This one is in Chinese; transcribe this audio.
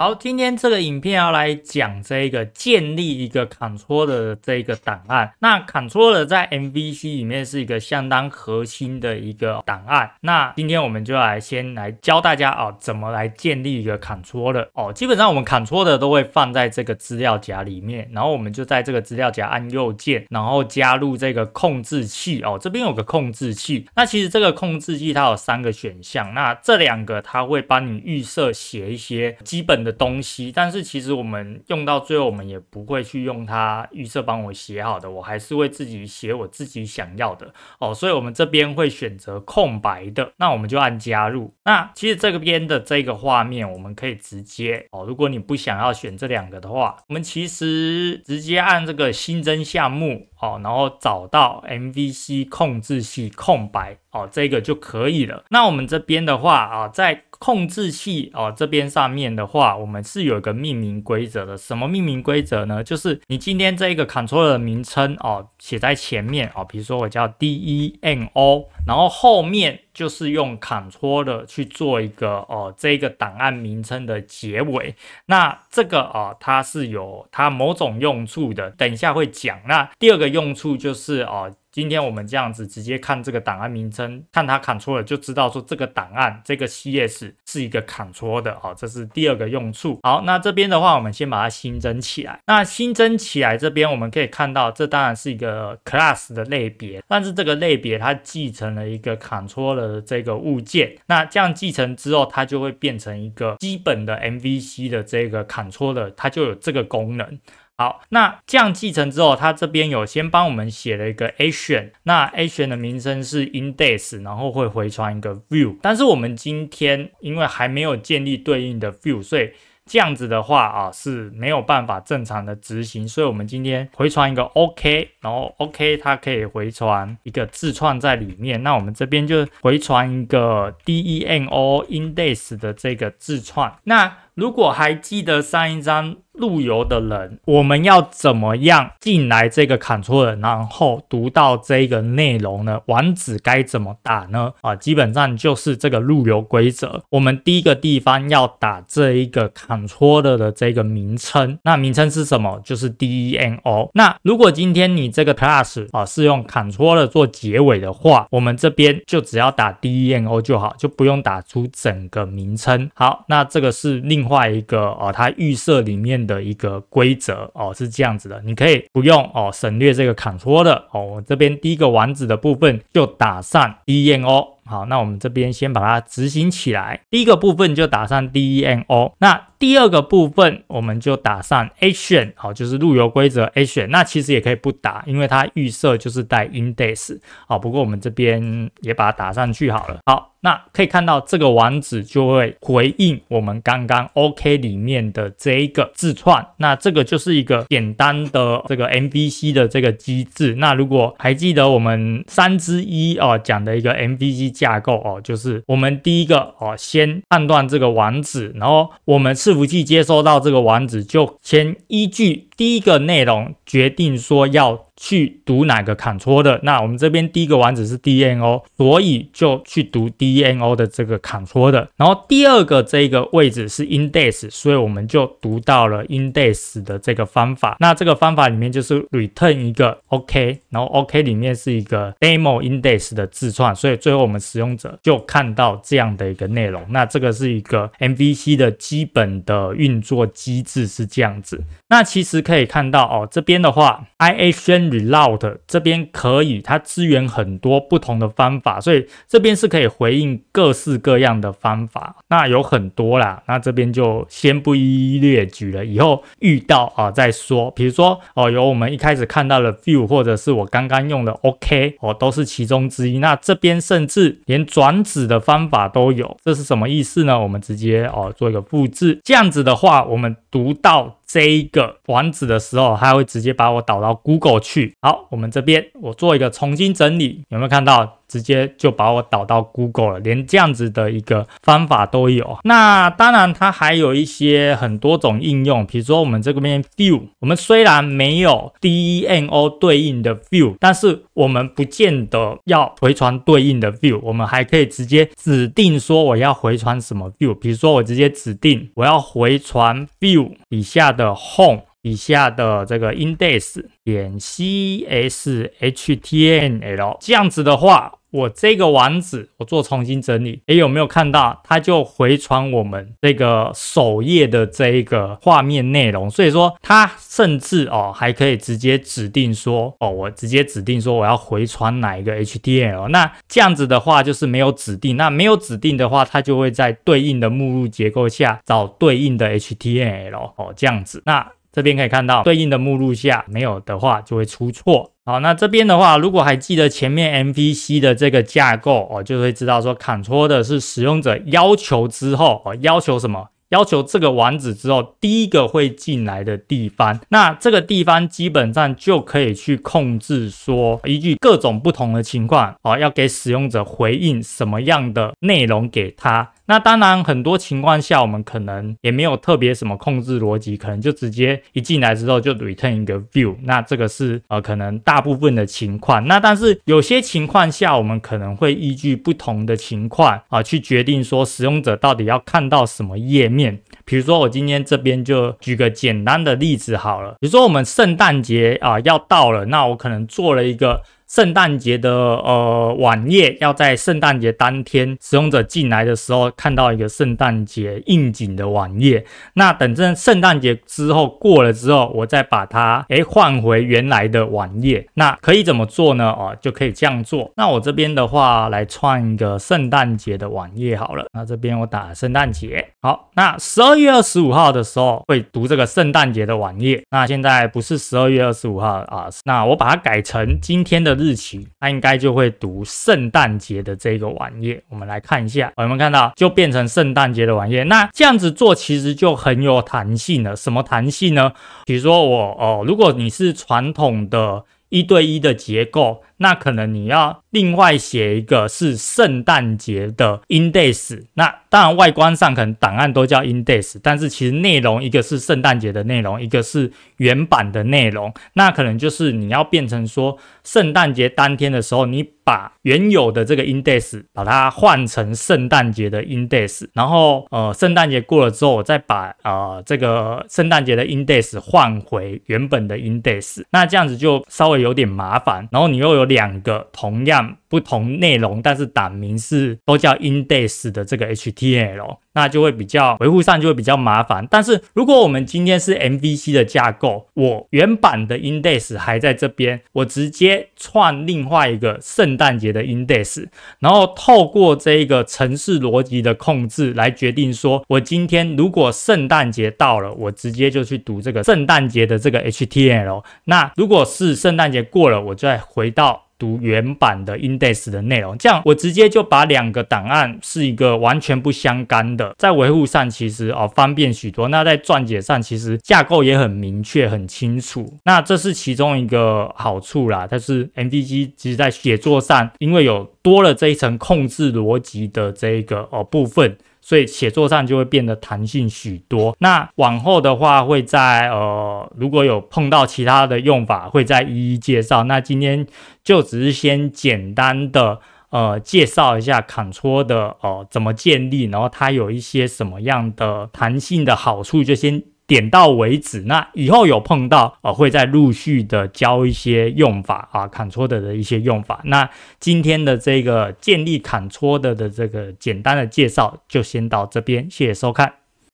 好，今天这个影片要来讲这个建立一个砍 l 的这个档案。那 r 错的在 MVC 里面是一个相当核心的一个档案。那今天我们就来先来教大家啊，怎么来建立一个 r 错的哦。基本上我们 r 错的都会放在这个资料夹里面，然后我们就在这个资料夹按右键，然后加入这个控制器哦。这边有个控制器，那其实这个控制器它有三个选项，那这两个它会帮你预设写一些基本的。的东西，但是其实我们用到最后，我们也不会去用它预测帮我写好的，我还是会自己写我自己想要的哦。所以，我们这边会选择空白的，那我们就按加入。那其实这个边的这个画面，我们可以直接哦。如果你不想要选这两个的话，我们其实直接按这个新增项目。哦，然后找到 MVC 控制器空白，哦，这个就可以了。那我们这边的话啊，在控制器哦这边上面的话，我们是有一个命名规则的。什么命名规则呢？就是你今天这一个 controller 名称哦写在前面哦，比如说我叫 D E N O，然后后面。就是用 Ctrl 的去做一个哦，这个档案名称的结尾，那这个啊，它是有它某种用处的，等一下会讲。那第二个用处就是哦。今天我们这样子直接看这个档案名称，看它 c t r 了就知道说这个档案这个 C S 是一个 Ctrl 的，好，这是第二个用处。好，那这边的话，我们先把它新增起来。那新增起来这边，我们可以看到，这当然是一个 Class 的类别，但是这个类别它继承了一个 Ctrl 的这个物件。那这样继承之后，它就会变成一个基本的 M V C 的这个 Ctrl 的，它就有这个功能。好，那这样继承之后，它这边有先帮我们写了一个 action，那 action 的名称是 index，然后会回传一个 view。但是我们今天因为还没有建立对应的 view，所以这样子的话啊是没有办法正常的执行。所以我们今天回传一个 OK，然后 OK 它可以回传一个自创在里面。那我们这边就回传一个 D E N O index 的这个自创。那如果还记得上一张路由的人，我们要怎么样进来这个砍错的，然后读到这个内容呢？网址该怎么打呢？啊，基本上就是这个路由规则。我们第一个地方要打这一个砍错的的这个名称，那名称是什么？就是 D E N O。那如果今天你这个 class 啊是用砍错了做结尾的话，我们这边就只要打 D E N O 就好，就不用打出整个名称。好，那这个是另。画一个哦，它预设里面的一个规则哦是这样子的，你可以不用哦省略这个 Ctrl 的哦，我这边第一个网址的部分就打上 D N O。好，那我们这边先把它执行起来，第一个部分就打上 D E N O。那第二个部分我们就打上 A i n 好，就是路由规则 A i n 那其实也可以不打，因为它预设就是带 index 好，不过我们这边也把它打上去好了。好，那可以看到这个网址就会回应我们刚刚 OK 里面的这一个字串，那这个就是一个简单的这个 MVC 的这个机制。那如果还记得我们三之一哦讲的一个 MVC 架构哦，就是我们第一个哦先判断这个网址，然后我们。是。伺服器接收到这个网址，就先依据第一个内容决定说要。去读哪个砍 l 的？那我们这边第一个网址是 D N O，所以就去读 D N O 的这个砍 l 的。然后第二个这个位置是 Index，所以我们就读到了 Index 的这个方法。那这个方法里面就是 Return 一个 OK，然后 OK 里面是一个 Demo Index 的自串，所以最后我们使用者就看到这样的一个内容。那这个是一个 M V C 的基本的运作机制是这样子。那其实可以看到哦，这边的话 I A n r loud 这边可以，它支援很多不同的方法，所以这边是可以回应各式各样的方法。那有很多啦，那这边就先不一一列举了，以后遇到啊再说。比如说哦，有我们一开始看到的 view，或者是我刚刚用的 OK 哦，都是其中之一。那这边甚至连转址的方法都有，这是什么意思呢？我们直接哦做一个复制，这样子的话，我们读到。这一个网址的时候，它会直接把我导到 Google 去。好，我们这边我做一个重新整理，有没有看到？直接就把我导到 Google 了，连这样子的一个方法都有。那当然，它还有一些很多种应用，比如说我们这边 View，我们虽然没有 D E N O 对应的 View，但是我们不见得要回传对应的 View，我们还可以直接指定说我要回传什么 View，比如说我直接指定我要回传 View 以下的 Home。以下的这个 index 点 c s h t n l 这样子的话，我这个网址我做重新整理，哎，有没有看到它就回传我们这个首页的这一个画面内容？所以说它甚至哦还可以直接指定说哦，我直接指定说我要回传哪一个 h t n l。那这样子的话就是没有指定，那没有指定的话，它就会在对应的目录结构下找对应的 h t n l 哦，这样子那。这边可以看到对应的目录下没有的话就会出错。好，那这边的话，如果还记得前面 MVC 的这个架构，我就会知道说，Ctrl 的是使用者要求之后，哦，要求什么？要求这个网址之后，第一个会进来的地方。那这个地方基本上就可以去控制说，依据各种不同的情况，哦，要给使用者回应什么样的内容给他。那当然，很多情况下我们可能也没有特别什么控制逻辑，可能就直接一进来之后就 return 一个 view。那这个是呃可能大部分的情况。那但是有些情况下，我们可能会依据不同的情况啊，去决定说使用者到底要看到什么页面。比如说我今天这边就举个简单的例子好了，比如说我们圣诞节啊要到了，那我可能做了一个。圣诞节的呃网页要在圣诞节当天，使用者进来的时候看到一个圣诞节应景的网页。那等这圣诞节之后过了之后，我再把它诶换回原来的网页。那可以怎么做呢？哦，就可以这样做。那我这边的话来创一个圣诞节的网页好了。那这边我打圣诞节，好。那十二月二十五号的时候会读这个圣诞节的网页。那现在不是十二月二十五号啊，那我把它改成今天的。日期，它应该就会读圣诞节的这个网页。我们来看一下，有没有看到就变成圣诞节的网页？那这样子做其实就很有弹性了。什么弹性呢？比如说我哦，如果你是传统的一对一的结构，那可能你要另外写一个是圣诞节的 index。那当然，外观上可能档案都叫 index，但是其实内容一个是圣诞节的内容，一个是原版的内容。那可能就是你要变成说，圣诞节当天的时候，你把原有的这个 index 把它换成圣诞节的 index，然后呃，圣诞节过了之后，再把呃这个圣诞节的 index 换回原本的 index。那这样子就稍微有点麻烦，然后你又有两个同样。不同内容，但是档名是都叫 index 的这个 HTML，那就会比较维护上就会比较麻烦。但是如果我们今天是 MVC 的架构，我原版的 index 还在这边，我直接创另外一个圣诞节的 index，然后透过这一个程式逻辑的控制来决定说，我今天如果圣诞节到了，我直接就去读这个圣诞节的这个 HTML。那如果是圣诞节过了，我再回到。读原版的 index 的内容，这样我直接就把两个档案是一个完全不相干的，在维护上其实哦方便许多。那在撰写上其实架构也很明确很清楚，那这是其中一个好处啦。但是 MVG 其实在写作上，因为有多了这一层控制逻辑的这个哦部分。所以写作上就会变得弹性许多。那往后的话，会在呃，如果有碰到其他的用法，会再一一介绍。那今天就只是先简单的呃介绍一下 Ctrl 的呃怎么建立，然后它有一些什么样的弹性的好处，就先。点到为止，那以后有碰到呃，会再陆续的教一些用法啊，砍搓的的一些用法。那今天的这个建立砍搓的的这个简单的介绍就先到这边，谢谢收看。